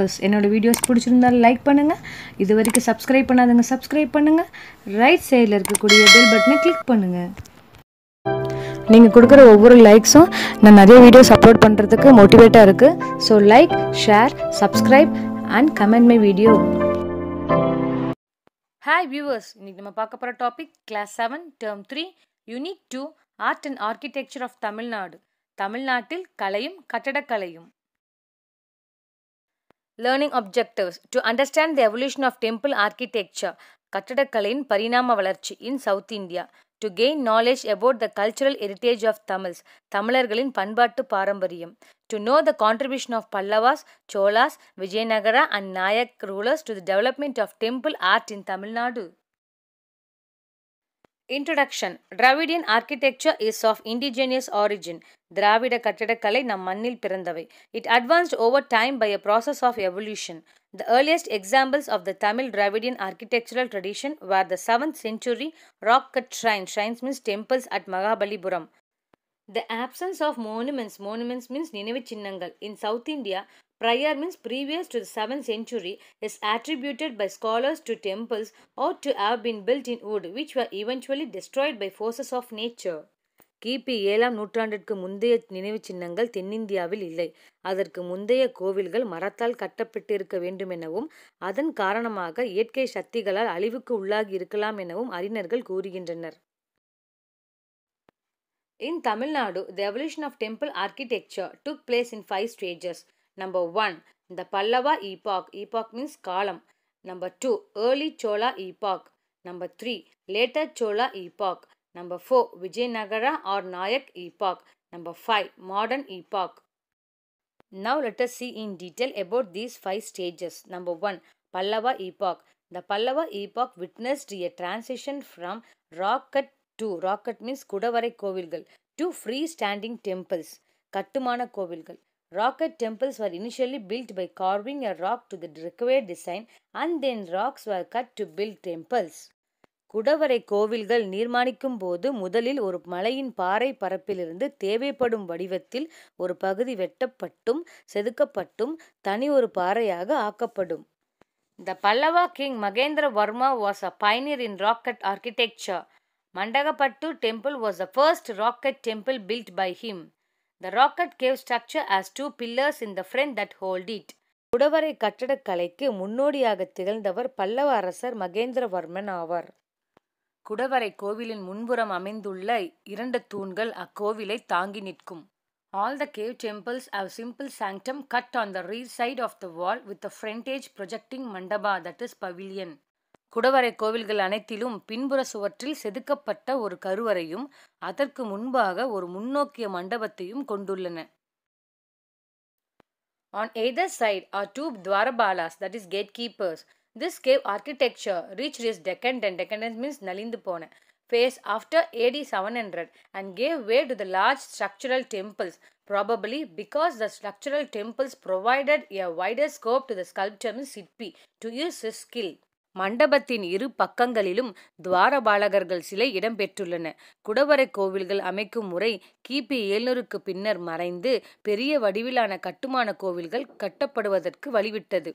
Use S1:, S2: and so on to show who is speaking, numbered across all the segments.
S1: Viewers என்னோடய videos பிடிச்சிருந்தாலும் like பண்ணுங்கள் இது வரைக்கும் சப்ஸ்கிரைப் பண்ணாதுங்க சப்ஸ்கிரைப் பண்ணுங்கள் ரைட் சைடில் இருக்கக்கூடிய பெல் பட்டனை கிளிக் பண்ணுங்கள் நீங்கள் கொடுக்குற ஒவ்வொரு லைக்ஸும் நான் நிறைய வீடியோஸ் அப்லோட் பண்ணுறதுக்கு மோட்டிவேட்டாக இருக்குது so like share subscribe and comment my video hi viewers இன்றைக்கி நம்ம பார்க்க போகிற topic class seven term three unit two art and architecture of Tamil Nadu தமிழ்நாட்டில் கலையும் கட்டடக்கலையும் learning objectives to understand the evolution of temple architecture கட்டடக்கலையின் பரிணாம வளர்ச்சி in South India to gain knowledge about the cultural heritage of Tamils தமிழர்களின் பண்பாட்டு பாரம்பரியம் to know the contribution of Pallavas Cholas Vijayanagara and Naik rulers to the development of temple art in Tamil Nadu introduction Dravidian architecture is of indigenous origin திராவிட கட்டடக்கலை நம் மண்ணில் பிறந்தவை it advanced over time by a process of evolution the earliest examples of the Tamil Dravidian architectural tradition were the seventh century rock cut shrine shrines means temples at Mahabalipuram the absence of monuments monuments means நினைவு சின்னங்கள் in South India Prior means previous to the 7th century is attributed by scholars to temples to to have been built in wood which were eventually destroyed by forces of nature. கிபி ஏழாம் நூற்றாண்டிற்கு முந்தைய நினைவு சின்னங்கள் தென்னிந்தியாவில் இல்லை அதற்கு முந்தைய கோவில்கள் மரத்தால் கட்டப்பட்டிருக்க வேண்டும் எனவும் அதன் காரணமாக இயற்கை சக்திகளால் அழிவுக்கு உள்ளாகி இருக்கலாம் எனவும் அறிஞர்கள் கூறுகின்றனர் In Tamil Nadu, the evolution of temple architecture took place in five stages. Number 1. The Pallava epoch. Epoch means column. Number 2. Early Chola epoch. Number 3. Later Chola epoch. Number 4. Vijayanagara or Nayak epoch. Number 5. Modern epoch. Now let us see in detail about these five stages. Number 1. Pallava epoch. The Pallava epoch witnessed a transition from rock cut to rock cut means குடவரை கோவில்கள் to free standing temples கட்டுமான கோவில்கள் rock cut temples were initially built by carving a rock to the required design and then rocks were cut to build temples குடவரை கோவில்கள் நிர்மாணிக்கும் போது முதலில் ஒரு மலையின் பாறை பரப்பிலிருந்து தேவைப்படும் வடிவத்தில் ஒரு பகுதி வெட்டப்பட்டும் செதுக்கப்பட்டும் தனி ஒரு பாறையாக ஆக்கப்படும் the Pallava king Mahendra Varma was a pioneer in rock cut architecture Mandagapattu temple was the first rock cut temple built by him. The rock cut cave structure has two pillars in the front that hold it. உடவரை கட்டடக்கலைக்கு முன்னோடியாக திகழ்ந்தவர் பல்லவ அரசர் மகேந்திரவர்மன் ஆவார் குடவரை கோவிலின் முன்புறம் அமைந்துள்ள இரண்டு தூண்கள் அக்கோவிலை தாங்கி நிற்கும் All the cave temples have simple sanctum cut on the rear side of the wall with a frontage projecting mandapa that is pavilion. குடவரை கோவில்கள் அனைத்திலும் பின்புற சுவற்றில் செதுக்கப்பட்ட ஒரு கருவறையும் அதற்கு முன்பாக ஒரு முன்னோக்கிய மண்டபத்தையும் கொண்டுள்ளன On either side are two dwarabalas, that is gatekeepers. This cave architecture reached its decadent, and decadence means நலிந்து போன, phase after AD 700 and gave way to the large structural temples, probably because the structural temples provided a wider scope to the sculptor Siddhi to use his skill. மண்டபத்தின் இரு பக்கங்களிலும் துவாரபாலகர்கள் சிலை இடம்பெற்றுள்ளன குடவரை கோவில்கள் அமைக்கும் முறை கிபி ஏழ்நூறுக்கு பின்னர் மறைந்து பெரிய வடிவிலான கட்டுமான கோவில்கள் கட்டப்படுவதற்கு வழிவிட்டது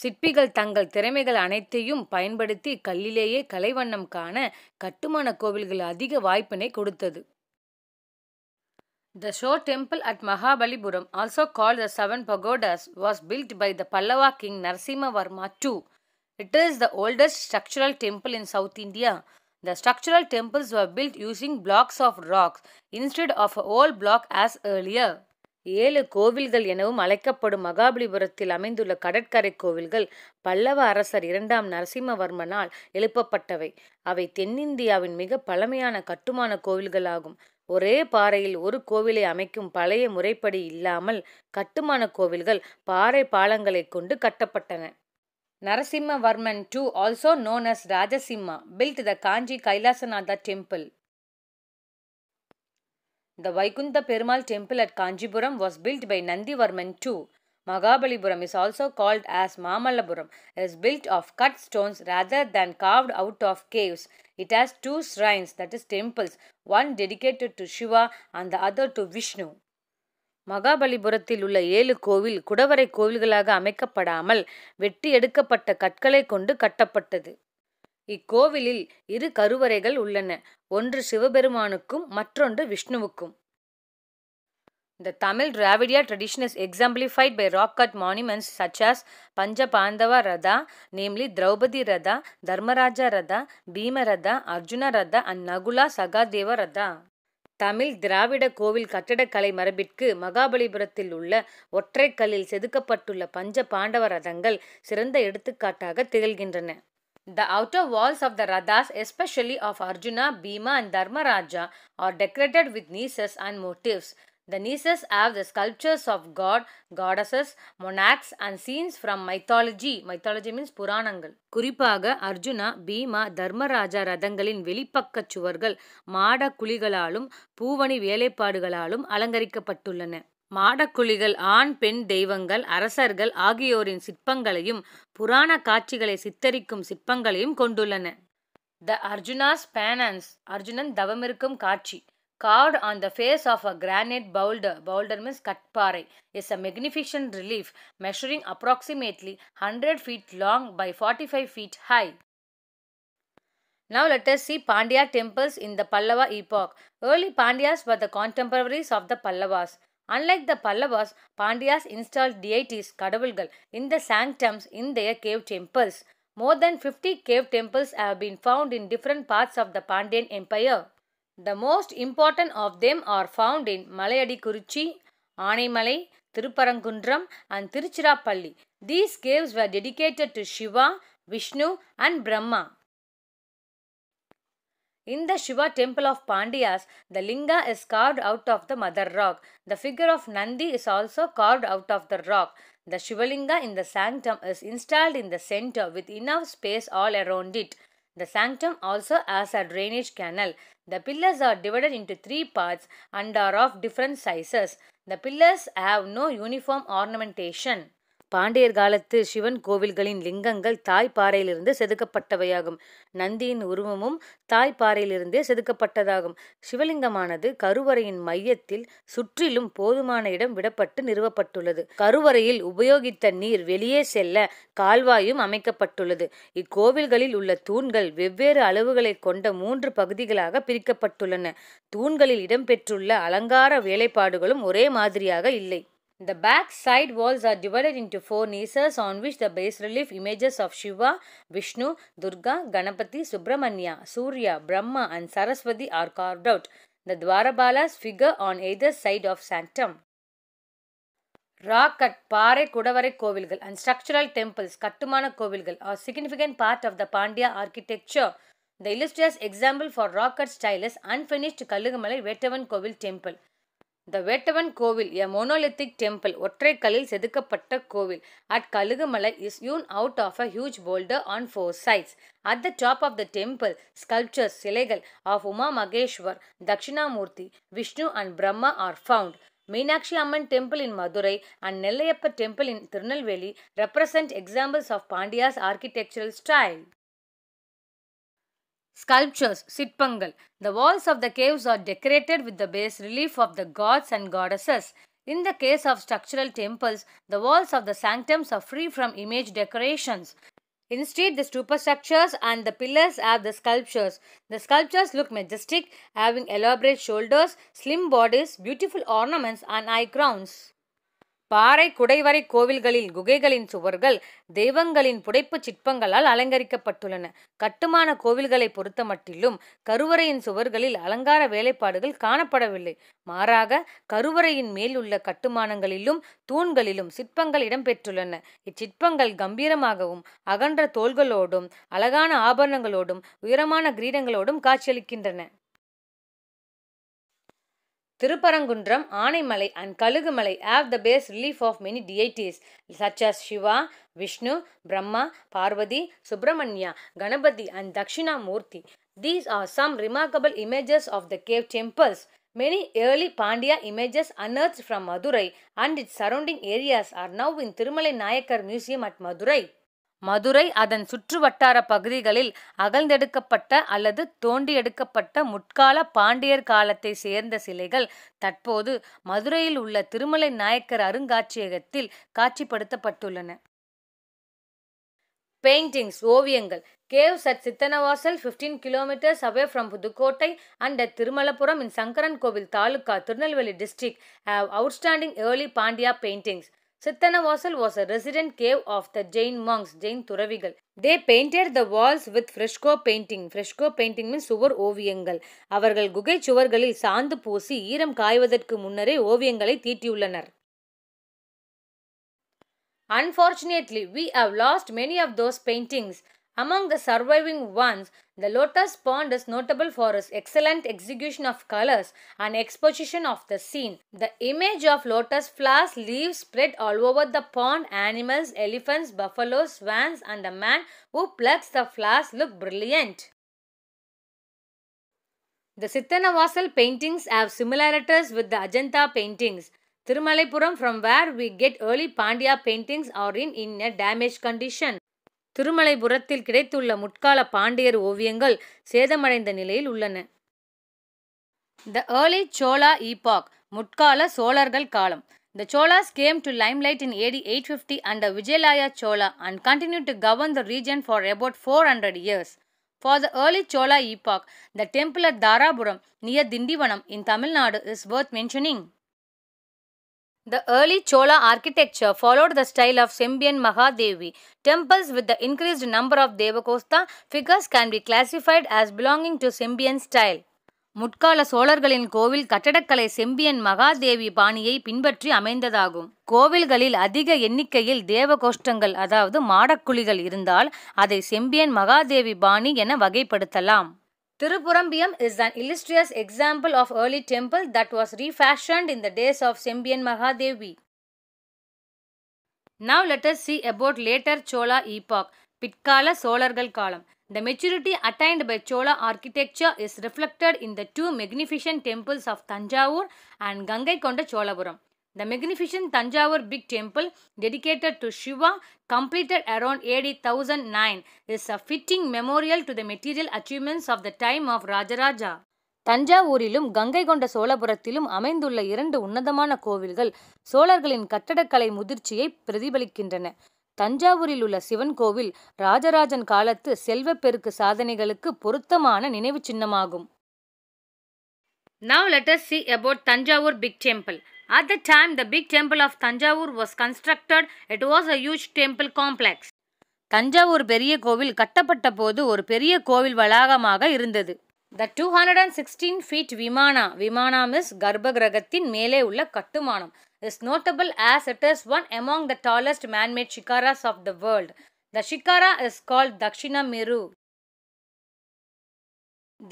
S1: சிற்பிகள் தங்கள் திறமைகள் அனைத்தையும் பயன்படுத்தி கல்லிலேயே கலைவண்ணம் காண கட்டுமான கோவில்கள் அதிக வாய்ப்பினை கொடுத்தது The Shore temple at Mahabalipuram, also called the Seven Pagodas, was built by the Pallava king Narasimha Varma II. It is the oldest structural temple in South India. The structural temples were built using blocks of rocks instead of a whole block as earlier. ஏழு கோவில்கள் எனவும் அழைக்கப்படும் மகாபலிபுரத்தில் அமைந்துள்ள கடற்கரை கோவில்கள் பல்லவ அரசர் இரண்டாம் நரசிம்மவர்மனால் எழுப்பப்பட்டவை அவை தென்னிந்தியாவின் மிக பழமையான கட்டுமான கோவில்களாகும் ஒரே பாறையில் ஒரு கோவிலை அமைக்கும் பழைய முறைப்படி இல்லாமல் கட்டுமான கோவில்கள் பாறை பாலங்களை கொண்டு கட்டப்பட்டன Narasimhavarman II, also known as Rajasimha, built the Kanji Kailasanatha temple. The Vaikuntha Perumal temple at Kanjipuram was built by Nandivarman II. Magabalipuram is also called as Mamalapuram. It is built of cut stones rather than carved out of caves. It has two shrines, that is temples, one dedicated to Shiva and the other to Vishnu. மகாபலிபுரத்தில் உள்ள ஏழு கோவில் குடவரை கோவில்களாக அமைக்கப்படாமல் வெட்டி எடுக்கப்பட்ட கற்களை கொண்டு கட்டப்பட்டது இக்கோவிலில் இரு கருவறைகள் உள்ளன ஒன்று சிவபெருமானுக்கும் மற்றொன்று விஷ்ணுவுக்கும் The Tamil Dravidian tradition is exemplified by rock cut monuments such as Panja Pandava Radha, namely Draupadi Radha, Dharmaraja Radha, Bhima Radha, Arjuna Radha, and Nagula Sagadeva Radha. Tamil திராவிட கோவில் கட்டடக்கலை மரபிற்கு மகாபலிபுரத்தில் உள்ள ஒற்றைக்கல்லில் செதுக்கப்பட்டுள்ள பஞ்ச பாண்டவ ரதங்கள் சிறந்த எடுத்துக்காட்டாக திகழ்கின்றன the outer walls of the rathas especially of Arjuna Bhima and Dharmaraja are decorated with niches and motifs The niches have the sculptures of god, goddesses, monarchs and scenes from mythology. Mythology means புராணங்கள் குறிப்பாக அர்ஜுனா பீமா தர்மராஜா ரதங்களின் வெளிப்பக்க சுவர்கள் மாட குழிகளாலும் பூவணி வேலைப்பாடுகளாலும் அலங்கரிக்கப்பட்டுள்ளன மாடக்குழிகள் ஆண் பெண் தெய்வங்கள் அரசர்கள் ஆகியோரின் சிற்பங்களையும் புராண காட்சிகளை சித்தரிக்கும் சிற்பங்களையும் கொண்டுள்ளன த அர்ஜுனாஸ் பேனன்ஸ் அர்ஜுனன் தவமிருக்கும் காட்சி carved on the face of a granite boulder, boulder means cut katpare, is a magnificent relief measuring approximately 100 feet long by 45 feet high. Now let us see Pandya temples in the Pallava epoch. Early Pandyas were the contemporaries of the Pallavas. Unlike the Pallavas, Pandyas installed deities, kadavulgal in the sanctums in their cave temples. More than 50 cave temples have been found in different parts of the Pandyan Empire. The most important of them are found in Malayadi Kuruchi, Anemalai, Tiruparankundram and Tiruchirappalli. These caves were dedicated to Shiva, Vishnu and Brahma. In the Shiva temple of Pandyas, the linga is carved out of the mother rock. The figure of Nandi is also carved out of the rock. The Shivalinga in the sanctum is installed in the center with enough space all around it. The sanctum also has a drainage canal. The pillars are divided into three parts and are of different sizes. The pillars have no uniform ornamentation. பாண்டியர் காலத்து சிவன் கோவில்களின் லிங்கங்கள் தாய்ப்பாறையிலிருந்து செதுக்கப்பட்டவையாகும் நந்தியின் உருவமும் தாய்ப்பாறையிலிருந்தே செதுக்கப்பட்டதாகும் சிவலிங்கமானது கருவறையின் மையத்தில் சுற்றிலும் போதுமான இடம் விடப்பட்டு நிறுவப்பட்டுள்ளது கருவறையில் உபயோகித்த நீர் வெளியே செல்ல கால்வாயும் அமைக்கப்பட்டுள்ளது இக்கோவில்களில் உள்ள தூண்கள் வெவ்வேறு அளவுகளை கொண்ட மூன்று பகுதிகளாக பிரிக்கப்பட்டுள்ளன தூண்களில் இடம்பெற்றுள்ள அலங்கார வேலைப்பாடுகளும் ஒரே மாதிரியாக இல்லை The back side walls are divided into four niches on which the bas relief images of Shiva, Vishnu, Durga, Ganapati, Subramanya, Surya, Brahma and Saraswati are carved out. The Dwarabalas figure on either side of sanctum. Rock cut Pare Kudavare Kovilgal and structural temples Kattumana Kovilgal are significant part of the Pandya architecture. The illustrious example for rock cut style is unfinished Kalugamalai Vettavan Kovil temple. த வேட்டவன் கோவில் எ monolithic temple ஒற்றை கல்லில் செதுக்கப்பட்ட கோவில் at Kazhugumalai is hewn out of a huge boulder on four sides at the top of the temple sculptures சிலைகள் of Uma Maheswar Dakshinamurthy Vishnu and Brahma are found Meenakshi Amman temple in Madurai and Nellaiappa temple in Tirunelveli represent examples of Pandyas architectural style Sculptures, Sitpangal. The walls of the caves are decorated with the bas relief of the gods and goddesses. In the case of structural temples, the walls of the sanctums are free from image decorations. Instead, the stupa structures and the pillars have the sculptures. The sculptures look majestic, having elaborate shoulders, slim bodies, beautiful ornaments, and eye crowns. பாறை குடைவரை கோவில்களில் குகைகளின் சுவர்கள் தெய்வங்களின் புடைப்பு சிற்பங்களால் அலங்கரிக்கப்பட்டுள்ளன கட்டுமான கோவில்களை பொறுத்த மட்டிலும் கருவறையின் சுவர்களில் அலங்கார வேலைப்பாடுகள் காணப்படவில்லை மாறாக கருவறையின் மேல் உள்ள கட்டுமானங்களிலும் தூண்களிலும் சிற்பங்கள் இடம்பெற்றுள்ளன இச்சிற்பங்கள் கம்பீரமாகவும் அகன்ற தோள்களோடும் அழகான ஆபரணங்களோடும் உயரமான கிரீடங்களோடும் காட்சியளிக்கின்றன Thirupparankundram Anaimalai and Kazhugumalai have the bas relief of many deities such as Shiva Vishnu Brahma Parvathi Subramanya Ganapathi and Dakshinamurthy these are some remarkable images of the cave temples many early Pandya images unearthed from Madurai and its surrounding areas are now in Thirumalai Nayakkar museum at Madurai Madurai அதன் சுற்றுவட்டார பகுதிகளில் அகழ்ந்தெடுக்கப்பட்ட அல்லது தோண்டி எடுக்கப்பட்ட முற்கால பாண்டியர் காலத்தை சேர்ந்த சிலைகள் தற்போது மதுரையில் உள்ள திருமலை நாயக்கர் அருங்காட்சியகத்தில் காட்சிப்படுத்தப்பட்டுள்ளன பெயிண்டிங்ஸ் ஓவியங்கள் caves at Sittanavasal fifteen kilometres away from Pudukkottai and Thirumalapuram in Sankaran Kovil taluka Tirunelveli district have outstanding early Pandya paintings Chittana was a resident cave of the Jain monks, Jain Turavigal. They painted the walls with fresco painting. Fresco painting means சுவர் ஓவியங்கள் அவர்கள் குகை சுவர்களில் சாந்து பூசி ஈரம் காய்வதற்கு முன்னரே ஓவியங்களை தீட்டியுள்ளனர் Unfortunately, we have lost many of those paintings. Among the surviving ones, the Lotus Pond is notable for its excellent execution of colors and exposition of the scene. The image of lotus flowers, leaves spread all over the pond, animals, elephants, buffaloes, swans, and the man who plucks the flowers look brilliant. The Sittanavasal paintings have similarities with the Ajanta paintings. Tirumalapuram from where we get early Pandya paintings are in, in a damaged condition. திருமலைபுரத்தில் கிடைத்துள்ள முட்கால பாண்டியர் ஓவியங்கள் சேதமடைந்த நிலையில் உள்ளன த early Chola ஈபாக் முட்கால சோழர்கள் காலம் the Cholas came to limelight in AD eight fifty and Vijayalaya Chola and continue to govern the region for about four hundred years for the early Chola epoch the temple at Dharapuram near Tindivanam in Tamil Nadu is worth mentioning The early Chola architecture followed the style of Sembian Mahadevi. Temples with the increased number of Devakosta figures can be classified as belonging to Sembian style. முட்கால சோழர்களின் கோவில் கட்டடக்கலை செம்பியன் மகாதேவி பாணியை பின்பற்றி அமைந்ததாகும் கோவில்களில் அதிக எண்ணிக்கையில் தேவகோஷ்டங்கள் அதாவது மாடக்குழிகள் இருந்தால் அதை செம்பியன் மகாதேவி பாணி என வகைப்படுத்தலாம் Tirupurambiam is an illustrious example of early temple that was refashioned in the days of Sembian Mahadevi. Now let us see about later Chola epoch, Pitkala Solargal Kalam. The maturity attained by Chola architecture is reflected in the two magnificent temples of Tanjavur and Konda Cholapuram. The magnificent Thanjavur big temple temple to Shiva Shiva, around AD thousand nine is a fitting memorial to the material achievements of the time of Rajaraja தஞ்சாவூரிலும் கங்கை கொண்ட சோழபுரத்திலும் அமைந்துள்ள இரண்டு உன்னதமான கோவில்கள் சோழர்களின் கட்டடக்கலை முதிர்ச்சியை பிரதிபலிக்கின்றன தஞ்சாவூரில் உள்ள சிவன் கோவில் ராஜராஜன் காலத்து செல்வப்பெருக்கு சாதனைகளுக்கு பொருத்தமான நினைவு சின்னமாகும் now let us see about Thanjavur big temple At the time the big temple of Tanjavur was constructed, it was a huge temple complex. தஞ்சாவூர் பெரிய கோவில் கட்டப்பட்ட போது ஒரு பெரிய கோவில் வளாகமாக இருந்தது the two hundred and sixteen feet vimana vimana மிஸ் கர்ப்பகிரகத்தின் மேலே உள்ள கட்டுமானம் is notable as it is one among the tallest man made shikharas of the world the shikhara is called Dakshina Meru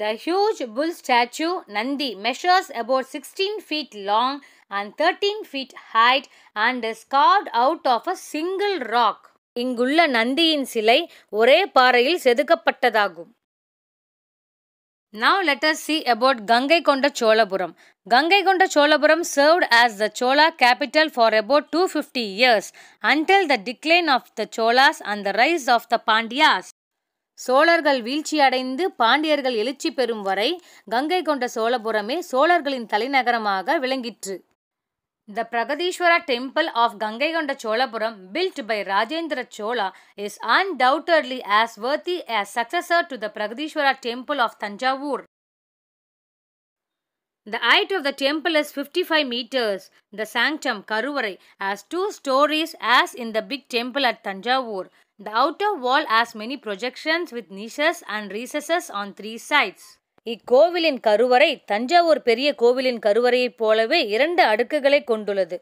S1: the huge bull statue Nandi measures about 16 feet long and 13 feet height and is carved out of a single rock. இங்குள்ள நந்தியின் சிலை ஒரே பாறையில் செதுக்கப்பட்டதாகும் Now let us see about Gangai Konda Cholapuram. Gangai Konda Cholapuram served as the Chola capital for about 250 years until the decline of the Cholas and the rise of the Pandyas. சோழர்கள் வீழ்ச்சியடைந்து பாண்டியர்கள் எழுச்சி பெறும் வரை கங்கை கொண்ட சோழபுரமே சோழர்களின் தலைநகரமாக விளங்கிற்று The Pragadishwara temple of Gangaikonda Cholapuram, built by Rajendra Chola, is undoubtedly as worthy a successor to the Pragadishwara temple of Tanjavur. The height of the temple is 55 meters. The sanctum, Karuvarai, has two stories as in the big temple at Tanjavur. The outer wall has many projections with niches and recesses on three sides. இக்கோவிலின் கருவறை தஞ்சாவூர் பெரிய கோவிலின் கருவறையைப் போலவே இரண்டு அடுக்குகளை கொண்டுள்ளது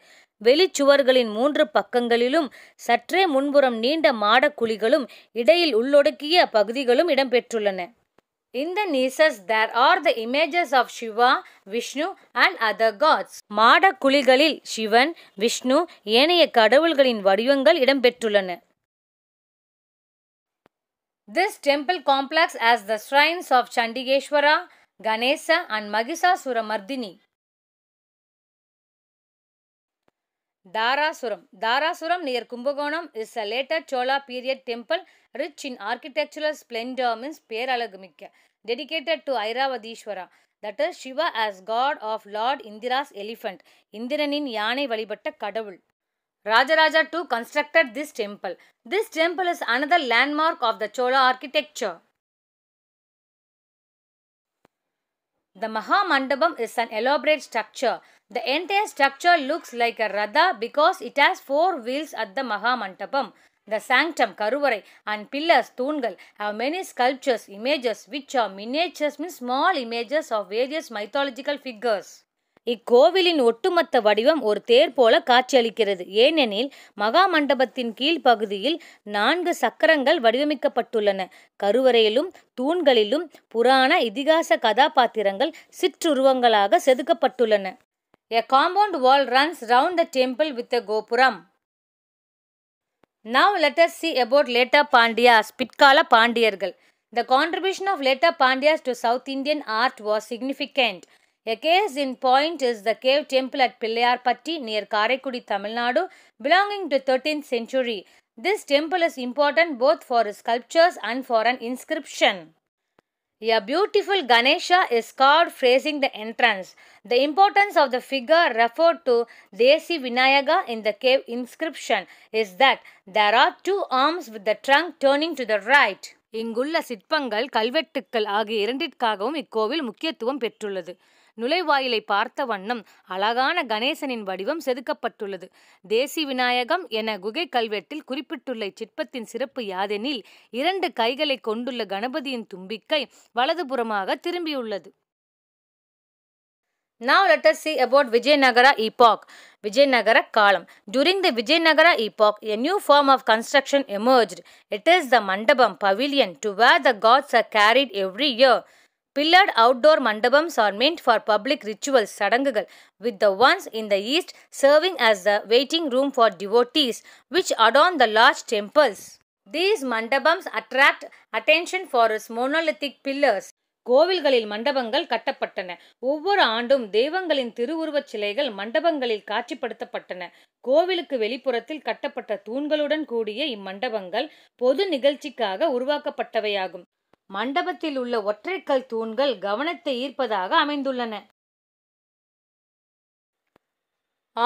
S1: வெளிச்சுவர்களின் மூன்று பக்கங்களிலும் சற்றே முன்புறம் நீண்ட மாடக்குழிகளும் இடையில் உள்ளொடுக்கிய பகுதிகளும் இடம்பெற்றுள்ளன இந்த niches there are the images of Shiva Vishnu and other gods மாடக்குழிகளில் சிவன் விஷ்ணு ஏனைய கடவுள்களின் வடிவங்கள் இடம்பெற்றுள்ளன This temple complex as the shrines of Chandigeshwara, Ganesha and Magisasuramardini. Darasuram. Darasuram near Kumbakonam is a later Chola period temple rich in architectural splendor means Peralagamikya dedicated to Airavadishwara that is Shiva as god of Lord Indira's elephant. இந்திரனின் யானை வழிபட்ட கடவுள் Rajaraja II constructed this temple. This temple is another landmark of the Chola architecture. The Mahamandabam is an elaborate structure. The entire structure looks like a Radha because it has four wheels at the Mahamandabam. The sanctum, Karuvarai, and pillars, Thungal, have many sculptures, images, which are miniatures, means small images of various mythological figures. இக்கோவிலின் ஒட்டுமொத்த வடிவம் ஒரு தேர் போல காட்சியளிக்கிறது ஏனெனில் மகா மண்டபத்தின் கீழ் பகுதியில் நான்கு சக்கரங்கள் வடிவமைக்கப்பட்டுள்ளன கருவறையிலும் தூண்களிலும் புராண இதிகாச கதாபாத்திரங்கள் சிற்றுருவங்களாக செதுக்கப்பட்டுள்ளன a compound wall runs round the temple with a gopuram now let us see about லேட்டா பாண்டியாஸ் பிற்கால பாண்டியர்கள் த contribution of later Pandyas to South Indian art was significant A case in point is the cave temple at Pillayarpatti near Karaikudi, Tamil Nadu, belonging to 13th century. This temple is important both for sculptures and for an inscription. A beautiful Ganesha is carved facing the entrance. The importance of the figure referred to Desi Vinayaga in the cave inscription is that there are two arms with the trunk turning to the right. இங்குள்ள சிற்பங்கள் கல்வெட்டுக்கள் ஆகிய இரண்டிற்காகவும் இக்கோவில் முக்கியத்துவம் பெற்றுள்ளது நுழைவாயிலை பார்த்த வண்ணம் அழகான கணேசனின் வடிவம் செதுக்கப்பட்டுள்ளது தேசி விநாயகம் என குகை கல்வெட்டில் குறிப்பிட்டுள்ள இச்சிற்பத்தின் சிறப்பு யாதெனில் இரண்டு கைகளை கொண்டுள்ள கணபதியின் தும்பிக்கை வலதுபுறமாக திரும்பியுள்ளது Now let us see about Vijayanagara epoch. Vijayanagara column. During the Vijayanagara epoch, a new form of construction emerged. It is the mandapam pavilion to where the gods are carried every year. Pillared outdoor mandapams are meant for public rituals சடங்குகள் with the ones in the east serving as the waiting room for devotees which adorn the large temples these mandapams attract attention for is monolithic pillars கோவில்களில் மண்டபங்கள் கட்டப்பட்டன ஒவ்வொரு ஆண்டும் தெய்வங்களின் திருவுருவச் சிலைகள் மண்டபங்களில் காட்சிப்படுத்தப்பட்டன கோவிலுக்கு வெளிப்புறத்தில் கட்டப்பட்ட தூண்களுடன் கூடிய இம்மண்டபங்கள் பொது நிகழ்ச்சிக்காக உருவாக்கப்பட்டவையாகும் மண்டபத்தில் உள்ள ஒற்றைக்கல் தூண்கள் கவனத்தை ஈர்ப்பதாக அமைந்துள்ளன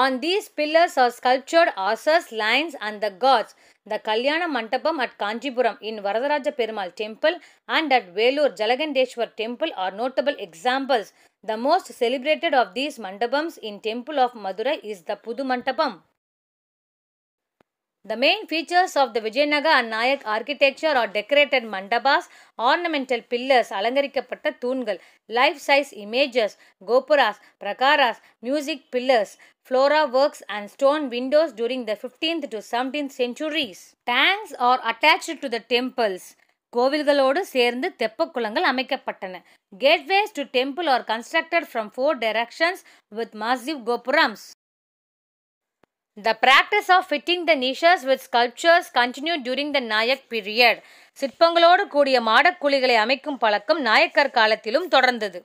S1: On these pillars are sculptured asas, lions, and the gods. The Kalyana Mantapam at Kanjipuram in Varadaraja Perumal temple and at Velur Jalagandeshwar temple are notable examples. The most celebrated of these mandapams in temple of Madurai is the Pudu Mantapam. The main features of the Vijayanaga and Nayak architecture are decorated mandabas, ornamental pillars, அலங்கரிக்கப்பட்ட தூண்கள், life size images, gopuras, prakaras, music pillars, flora works and stone windows during the 15th to 17th centuries. Tanks are attached to the temples. கோவில்களோடு சேர்ந்து தெப்பக்குளங்கள் அமைக்கப்பட்டன Gateways to temple are constructed from four directions with massive கோபுரம்ஸ் The practice of fitting the niches with sculptures continued during the Nayak period. சிற்பங்களோடு கூடிய மாடக்குழிகளை அமைக்கும் பழக்கம் நாயக்கர் காலத்திலும் தொடர்ந்தது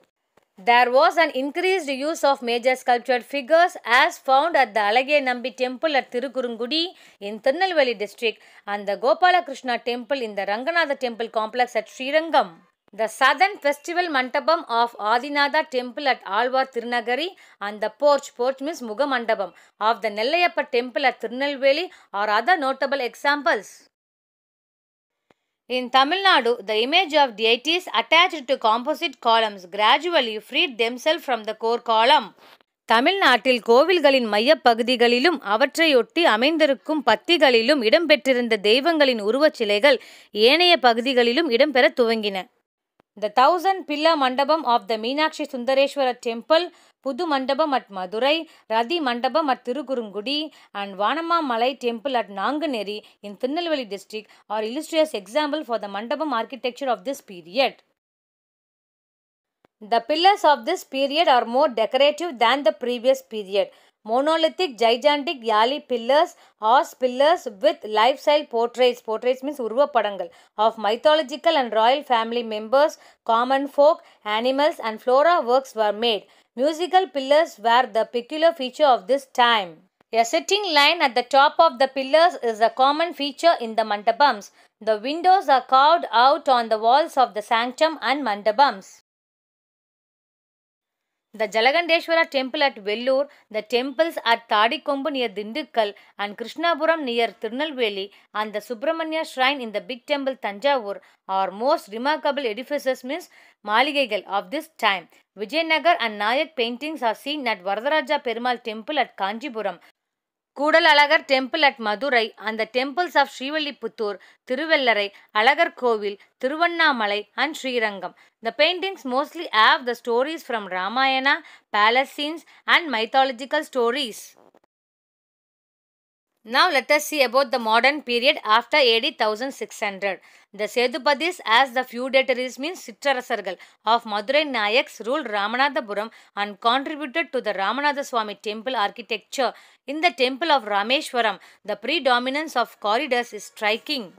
S1: There was an increased use of major sculptured figures as found at the Alagya Nambi temple at Tirukurungudi in Tirunelveli district and the Gopalakrishna temple in the Ranganatha temple complex at Srirangam. The southern festival mandapam of Adinada temple at Alvar Tirunagari and the porch, porch means Mugamandapam, of the Nellayappa temple at Tirunelveli are other notable examples. In Tamil Nadu, the image of deities attached to composite columns gradually freed themselves from the core column. தமிழ்நாட்டில் கோவில்களின் பகுதிகளிலும் அவற்றையொட்டி அமைந்திருக்கும் பத்திகளிலும் இடம்பெற்றிருந்த தெய்வங்களின் உருவச்சிலைகள் ஏனைய பகுதிகளிலும் இடம்பெற துவங்கின த thousand pillar mandapam of the Meenakshi Sundareswarar temple Pudhu mandapam at Madurai Rathi mandapam at Thirukkurungudi and Vanamamalai temple at Nanguneri in Tirunelveli district are illustrious example for the mandapam architecture of this period The pillars of this period are more decorative than the previous period. monolithic gigantic yali pillars, horse pillars with life lifestyle portraits, portraits means urvapadangal, of mythological and royal family members, common folk, animals and flora works were made. Musical pillars were the peculiar feature of this time. A sitting line at the top of the pillars is a common feature in the mandapams. The windows are carved out on the walls of the sanctum and mandapams. The Jalagandeshwara temple at Vellore, the temples at Thadikombu near Dindukkal and Krishnapuram near Tirunelveli and the Subramanya shrine in the big temple Tanjavur are most remarkable edifices means Maligegal of this time. Vijayanagar and Nayak paintings are seen at Varadaraja Perumal temple at Kanjipuram Koodal Azhagar temple at Madurai அந்த temples of Srivilliputhur Thiruvellarai Azhagar Kovil Tiruvannamalai and Srirangam the paintings mostly have the stories from Ramayana palace scenes and mythological stories Now let us see about the modern period after AD 1600. The Sedupadis as the feudatories means Sitrasargal of Madurai Nayaks ruled Ramanathapuram and contributed to the Ramanatha Swami temple architecture. In the temple of Rameshwaram, the predominance of corridors is striking.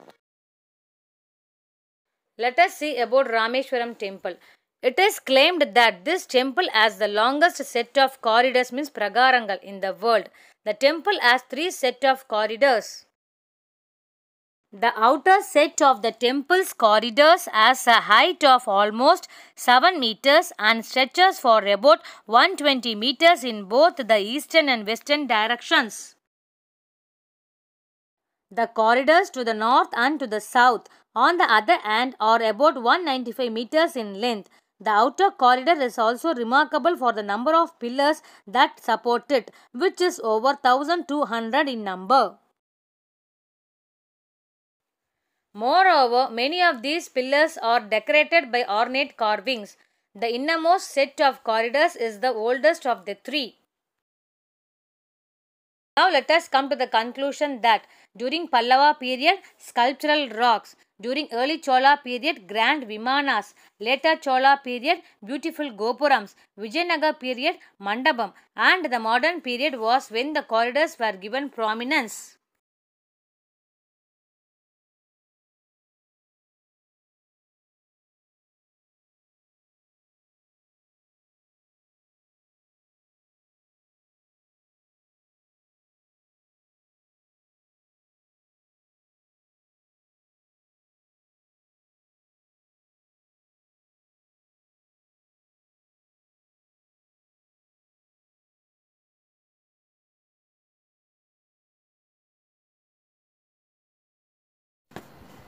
S1: Let us see about Rameshwaram temple. It is claimed that this temple has the longest set of corridors means pragarangal in the world. The temple has three set of corridors. The outer set of the temple's corridors has a height of almost 7 meters and stretches for about 120 meters in both the eastern and western directions. The corridors to the north and to the south on the other hand are about 195 meters in length the outer corridor is also remarkable for the number of pillars that support it, which is over 1200 in number. Moreover, many of these pillars are decorated by ornate carvings. The innermost set of corridors is the oldest of the three. Now let us come to the conclusion that during Pallava period, sculptural rocks, during early Chola period, grand vimanas. Later Chola period, beautiful gopurams. Vijayanagar period, mandapam. And the modern period was when the corridors were given prominence.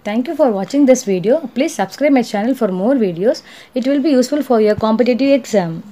S1: Thank you for watching this video. Please subscribe my channel for more videos. It will be useful for your competitive exam.